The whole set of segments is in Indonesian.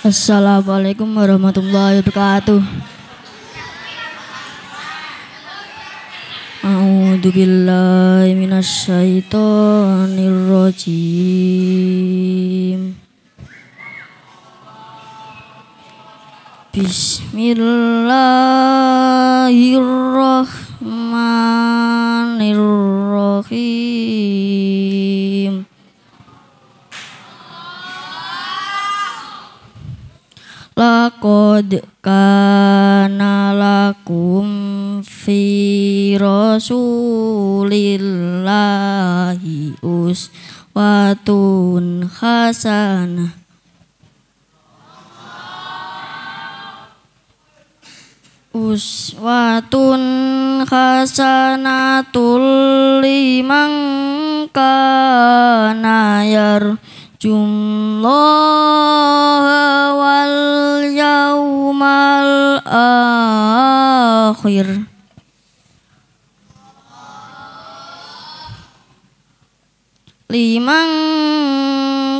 Assalamualaikum warahmatullahi wabarakatuh. A'udzu billahi minasyaitonir rajim. Bismillahirrahmanirrahim. Laqad kana lakum fi rasulillahi uswatun hasanah Uswatun hasanatul liman kana yar jumlah wal yaumal akhir liman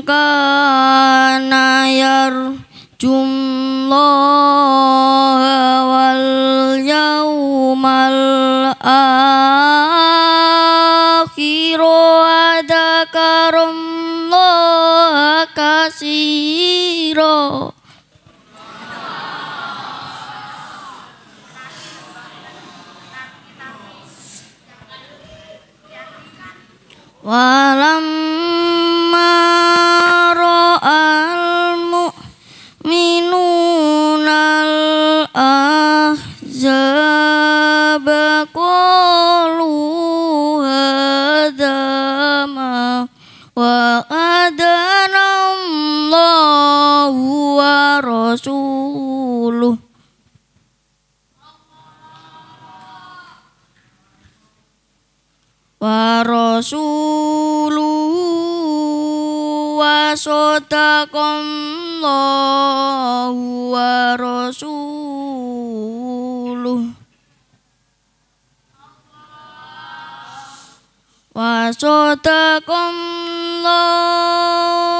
kana yar jumlah wal yaumal akhir wa dakarum Siro, basiro almu minunal mu'minunal ahzaba wa rasuluh wa rasuluh wa sotakallahu wa rasuluh wa sotakallahu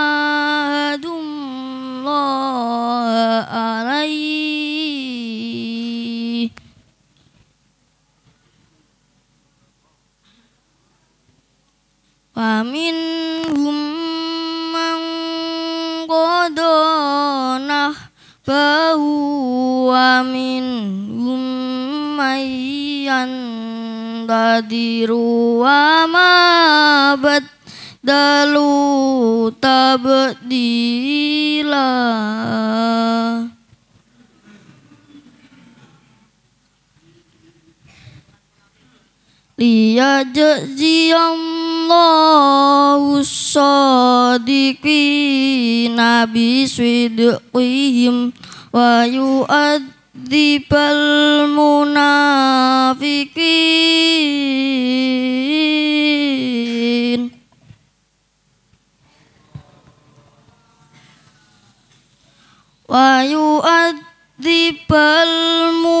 Faminhum man qadana bahu wa minhum mayyan tadiru wa ma badalu tabdila liyajziyam Allahu Nabi biswidqihim wa yu'adzibal munafiqin wa yu'adzibal munafiqin